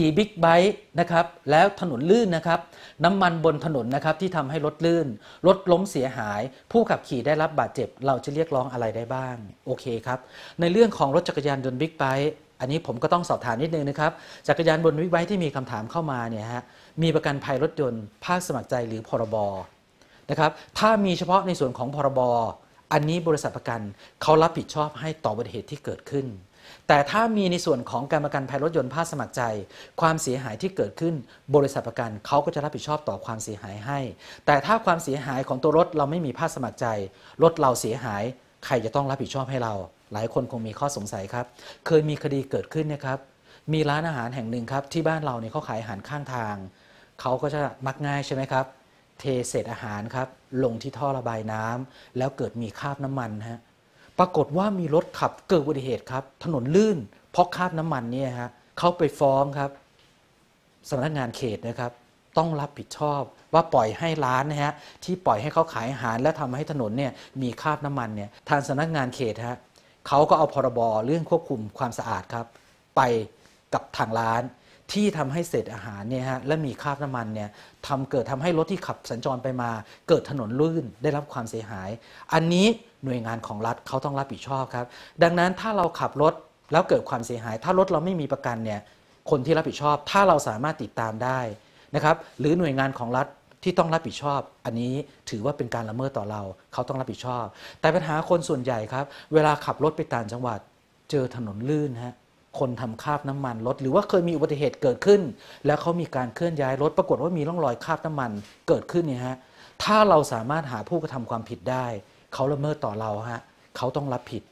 ขี่บิ๊กไบค์นะครับแล้วถนนลื่นนะครับน้ำมันบนถนนนะครับที่ทำให้รถลื่น รถล้มเสียหายผู้ขับขี่ได้รับบาดเจ็บ เราจะเรียกร้องอะไรได้บ้างโอเคครับในเรื่องของรถจักรยานยนต์บิ๊กไบค์อันนี้ผมก็ต้องสอบถามนิดนึงนะครับจักรยานบนบิ๊กไบค์ที่มีคำถามเข้ามาเนี่ยฮะมีประกันภัยรถยนต์ภาคสมัครใจหรือพรบนะครับถ้ามีเฉพาะในส่วนของพรบอันนี้บริษัทประกันเขารับผิดชอบให้ต่อบัติเหตุที่เกิดขึ้นแต่ถ้ามีในส่วนของการประกันภัยรถยนต์ภาคสมัครใจ ความเสียหายที่เกิดขึ้นบริษัทประกันเขาก็จะรับผิดชอบต่อความเสียหายให้ แต่ถ้าความเสียหายของตัวรถเราไม่มีภาคสมัครใจรถเราเสียหาย ใครจะต้องรับผิดชอบให้เรา หลายคนคงมีข้อสงสัยครับ เคยมีคดีเกิดขึ้นนะครับมีร้านอาหารแห่งหนึ่งครับ ที่บ้านเราเนี่ยเขาขายอาหารข้างทางเขาก็จะมักง่ายใช่ไหมครับ เทเศษอาหารครับลงที่ท่อระบายน้ำ แล้วเกิดมีคราบน้ำมันฮะปรากฏว่ามีรถขับเกิดอุบัติเหตุครับ ถนนลื่นเพราะคาบน้ำมันเนี่ยฮะเขาไปฟ้องครับสำนักงานเขตนะครับ ต้องรับผิดชอบว่าปล่อยให้ร้านนะฮะที่ปล่อยให้เขาขายอาหาร และทำให้ถนนเนี่ยมีคาบน้ำมันเนี่ยทางสำนักงานเขตฮะเขาก็เอาพรบรเรื่องควบคุมความสะอาดครับ ไปกับทางร้านที่ทำให้เศษอาหารเนี่ยฮะและมีคราบน้ำมันเนี่ยทำเกิดทำให้รถที่ขับสัญจรไปมา เกิดถนนลื่นได้รับความเสียหาย อันนี้หน่วยงานของรัฐเขาต้องรับผิดชอบครับ ดังนั้นถ้าเราขับรถแล้วเกิดความเสียหาย ถ้ารถเราไม่มีประกันเนี่ยคนที่รับผิดชอบถ้าเราสามารถติดตามได้นะครับหรือหน่วยงานของรัฐที่ต้องรับผิดชอบ อันนี้ถือว่าเป็นการละเมิดต่อเรา เขาต้องรับผิดชอบ แต่ปัญหาคนส่วนใหญ่ครับ เวลาขับรถไปต่างจังหวัดเจอถนนลื่นฮะคนทำคาบน้ำมันรถหรือว่าเคยมีอุบัติเหตุเกิดขึ้น แล้วเขามีการเคลื่อนย้ายรถปรากฏว่ามีร่องรอยคาบน้ำมันเกิดขึ้นเนี่ยฮะถ้าเราสามารถหาผู้กระทำความผิดได้ เขาละเมิดต่อเราฮะเขาต้องรับผิด